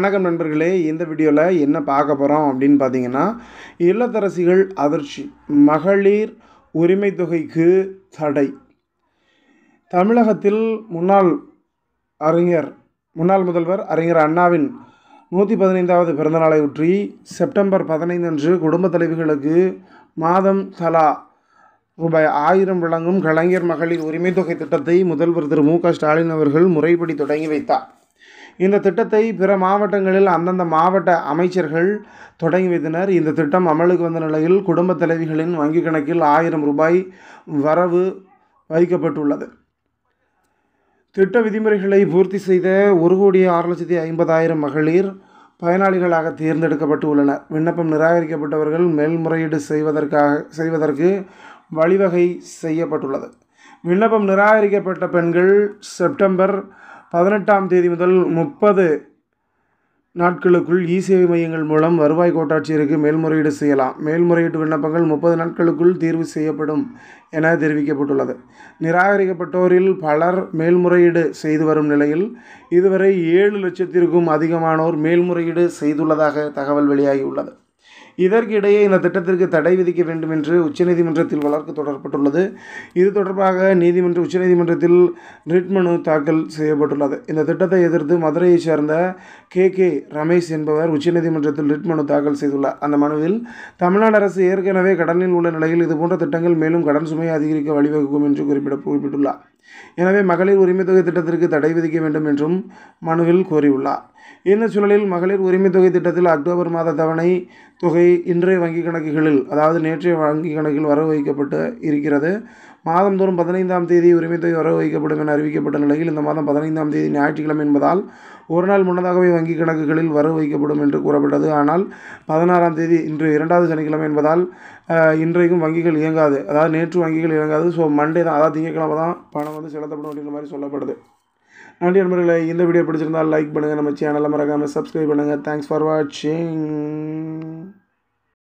வணக்கம் நண்பர்களே இந்த வீடியோவில் என்ன பார்க்க போகிறோம் அப்படின்னு பார்த்தீங்கன்னா இல்லத்தரசிகள் அதிர்ச்சி மகளிர் உரிமை தொகைக்கு தடை தமிழகத்தில் முன்னாள் அறிஞர் முன்னாள் முதல்வர் அறிஞர் அண்ணாவின் நூற்றி பதினைந்தாவது பிறந்தநாளை ஒற்றி செப்டம்பர் பதினைந்து அன்று குடும்ப தலைவிகளுக்கு மாதம் தலா ரூபாய் ஆயிரம் வழங்கும் கலைஞர் மகளிர் உரிமை தொகை திட்டத்தை முதல்வர் திரு மு க ஸ்டாலின் அவர்கள் முறைப்படி தொடங்கி வைத்தார் இந்த திட்டத்தை பிற மாவட்டங்களில் அந்தந்த மாவட்ட அமைச்சர்கள் தொடங்கி வைத்தனர் இந்த திட்டம் அமலுக்கு வந்த நிலையில் குடும்பத் தலைவிகளின் வங்கிக் கணக்கில் ஆயிரம் ரூபாய் வரவு வைக்கப்பட்டுள்ளது திட்ட விதிமுறைகளை பூர்த்தி செய்த ஒரு கோடி ஆறு லட்சத்தி ஐம்பதாயிரம் மகளிர் பயனாளிகளாக தேர்ந்தெடுக்கப்பட்டு உள்ளனர் விண்ணப்பம் நிராகரிக்கப்பட்டவர்கள் மேல்முறையீடு செய்வதற்காக செய்வதற்கு வழிவகை செய்யப்பட்டுள்ளது விண்ணப்பம் நிராகரிக்கப்பட்ட பெண்கள் செப்டம்பர் பதினெட்டாம் தேதி முதல் முப்பது நாட்களுக்குள் இசேவை மையங்கள் மூலம் வருவாய் கோட்டாட்சியருக்கு மேல்முறையீடு செய்யலாம் மேல்முறையீட்டு விண்ணப்பங்கள் முப்பது நாட்களுக்குள் தீர்வு செய்யப்படும் என தெரிவிக்கப்பட்டுள்ளது நிராகரிக்கப்பட்டோரில் பலர் மேல்முறையீடு செய்து வரும் நிலையில் இதுவரை ஏழு லட்சத்திற்கும் அதிகமானோர் மேல்முறையீடு செய்துள்ளதாக தகவல் வெளியாகியுள்ளது இதற்கிடையே இந்த திட்டத்திற்கு தடை விதிக்க வேண்டும் என்று உச்சநீதிமன்றத்தில் வழக்கு தொடரப்பட்டுள்ளது இது தொடர்பாக நீதிமன்ற உச்சநீதிமன்றத்தில் ரிட் மனு தாக்கல் செய்யப்பட்டுள்ளது இந்த திட்டத்தை எதிர்த்து மதுரையைச் சேர்ந்த கே கே ரமேஷ் என்பவர் உச்சநீதிமன்றத்தில் ரிட் மனு தாக்கல் செய்துள்ளார் அந்த மனுவில் தமிழ்நாடு அரசு ஏற்கனவே கடனில் உள்ள நிலையில் இதுபோன்ற திட்டங்கள் மேலும் கடன் சுமையை அதிகரிக்க வழிவகுக்கும் என்று குறிப்பிட குறிப்பிட்டுள்ளார் எனவே மகளிர் உரிமை தொகை திட்டத்திற்கு தடை விதிக்க வேண்டும் என்றும் மனுவில் கோரியுள்ளார் இந்த சூழலில் மகளிர் உரிமை தொகை திட்டத்தில் அக்டோபர் மாத தவணை தொகை இன்றைய வங்கிக் கணக்குகளில் அதாவது நேற்றைய வங்கிக் கணக்கில் வரவு வைக்கப்பட்டு இருக்கிறது மாதந்தோறும் பதினைந்தாம் தேதி உரிமை தொகை வரவு வைக்கப்படும் என அறிவிக்கப்பட்ட நிலையில் இந்த மாதம் பதினைந்தாம் தேதி ஞாயிற்றுக்கிழமை என்பதால் ஒரு நாள் முன்னதாகவே வங்கிக் கணக்குகளில் வரவு வைக்கப்படும் என்று கூறப்பட்டது ஆனால் பதினாறாம் தேதி இன்று இரண்டாவது சனிக்கிழமை என்பதால் இன்றைக்கும் வங்கிகள் இயங்காது அதாவது நேற்று வங்கிகள் இயங்காது ஸோ மண்டே தான் அதாவது திங்கக்கிழமை தான் பணம் வந்து செலுத்தப்படும் அப்படின்ற மாதிரி சொல்லப்படுது நன்றி நண்பர்களே இந்த வீடியோ பிடிச்சிருந்தால் லைக் பண்ணுங்கள் நம்ம சேனலில் மறக்காமல் சப்ஸ்கிரைப் பண்ணுங்கள் தேங்க்ஸ் ஃபார் வாட்சிங்